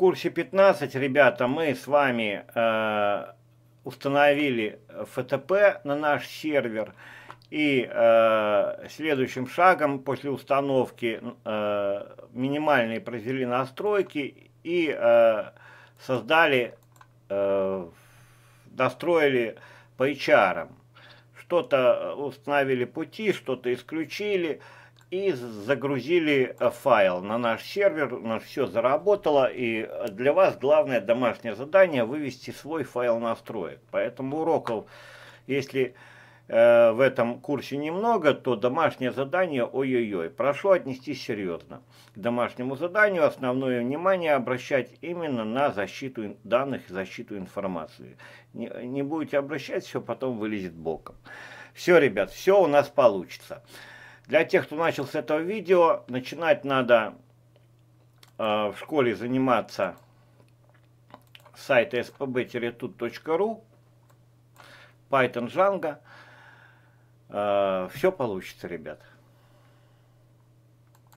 курсе 15, ребята, мы с вами э, установили ФТП на наш сервер. И э, следующим шагом после установки э, минимальные произвели настройки и э, создали, э, достроили по HR. Что-то э, установили пути, что-то исключили и загрузили э, файл на наш сервер, у нас все заработало, и для вас главное домашнее задание вывести свой файл настроек. Поэтому уроков, если э, в этом курсе немного, то домашнее задание ой-ой-ой. Прошу отнестись серьезно. К домашнему заданию основное внимание обращать именно на защиту данных и защиту информации. Не, не будете обращать, все потом вылезет боком. Все, ребят, все у нас получится. Для тех, кто начал с этого видео, начинать надо э, в школе заниматься с сайта spb-tut.ru, Python Django. Э, все получится, ребят.